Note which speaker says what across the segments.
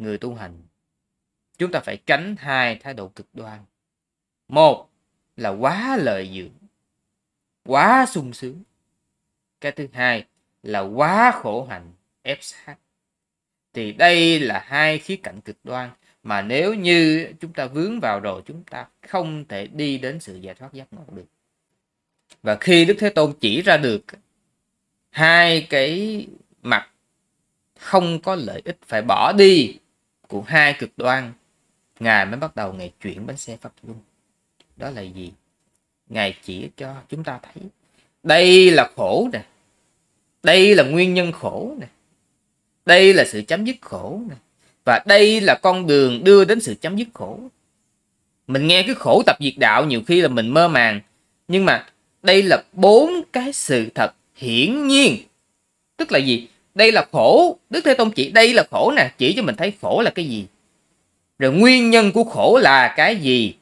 Speaker 1: người tu hành chúng ta phải tránh hai thái độ cực đoan một là quá lợi dưỡng quá sung sướng cái thứ hai là quá khổ hạnh ép sát thì đây là hai khía cạnh cực đoan mà nếu như chúng ta vướng vào rồi chúng ta không thể đi đến sự giải thoát giác ngộ được và khi đức thế tôn chỉ ra được hai cái mặt không có lợi ích phải bỏ đi của hai cực đoan ngài mới bắt đầu ngày chuyển bánh xe pháp luân đó là gì ngài chỉ cho chúng ta thấy đây là khổ nè đây là nguyên nhân khổ nè đây là sự chấm dứt khổ nè và đây là con đường đưa đến sự chấm dứt khổ mình nghe cái khổ tập diệt đạo nhiều khi là mình mơ màng nhưng mà đây là bốn cái sự thật hiển nhiên tức là gì đây là khổ đức thế tôn chỉ đây là khổ nè chỉ cho mình thấy khổ là cái gì rồi nguyên nhân của khổ là cái gì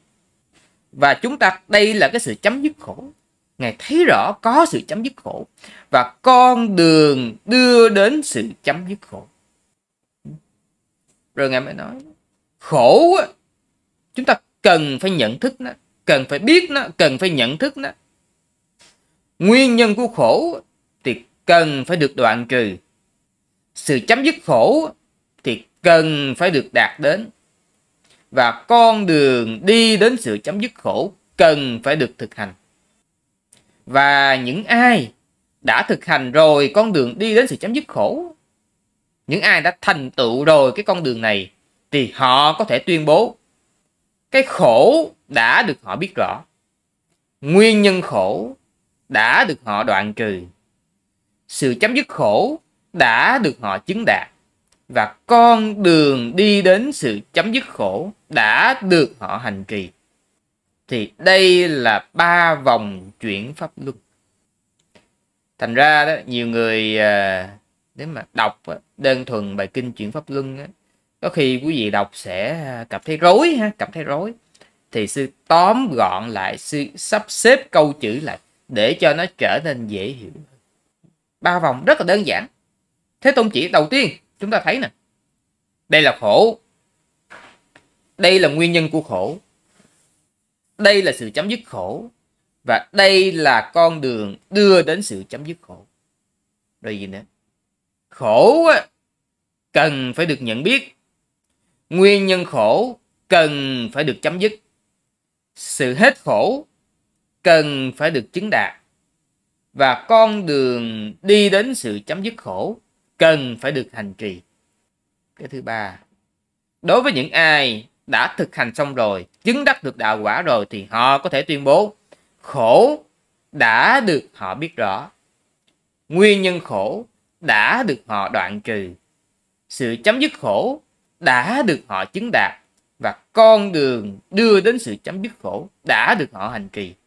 Speaker 1: và chúng ta đây là cái sự chấm dứt khổ ngài thấy rõ có sự chấm dứt khổ và con đường đưa đến sự chấm dứt khổ rồi ngài mới nói khổ chúng ta cần phải nhận thức nó cần phải biết nó cần phải nhận thức nó nguyên nhân của khổ thì cần phải được đoạn trừ sự chấm dứt khổ thì cần phải được đạt đến và con đường đi đến sự chấm dứt khổ cần phải được thực hành và những ai đã thực hành rồi con đường đi đến sự chấm dứt khổ những ai đã thành tựu rồi cái con đường này thì họ có thể tuyên bố cái khổ đã được họ biết rõ nguyên nhân khổ đã được họ đoạn trừ sự chấm dứt khổ đã được họ chứng đạt và con đường đi đến sự chấm dứt khổ đã được họ hành trì thì đây là ba vòng chuyển pháp luân thành ra đó nhiều người à, nếu mà đọc đơn thuần bài kinh chuyển pháp luân có khi quý vị đọc sẽ à, cảm thấy rối ha cảm thấy rối thì sư tóm gọn lại sư sắp xếp câu chữ lại để cho nó trở nên dễ hiểu ba vòng rất là đơn giản Thế tôn chỉ đầu tiên chúng ta thấy nè. Đây là khổ. Đây là nguyên nhân của khổ. Đây là sự chấm dứt khổ. Và đây là con đường đưa đến sự chấm dứt khổ. Rồi gì nữa? Khổ cần phải được nhận biết. Nguyên nhân khổ cần phải được chấm dứt. Sự hết khổ cần phải được chứng đạt. Và con đường đi đến sự chấm dứt khổ cần phải được hành trì. Cái thứ ba, đối với những ai đã thực hành xong rồi, chứng đắc được đạo quả rồi thì họ có thể tuyên bố khổ đã được họ biết rõ. Nguyên nhân khổ đã được họ đoạn trừ. Sự chấm dứt khổ đã được họ chứng đạt và con đường đưa đến sự chấm dứt khổ đã được họ hành trì.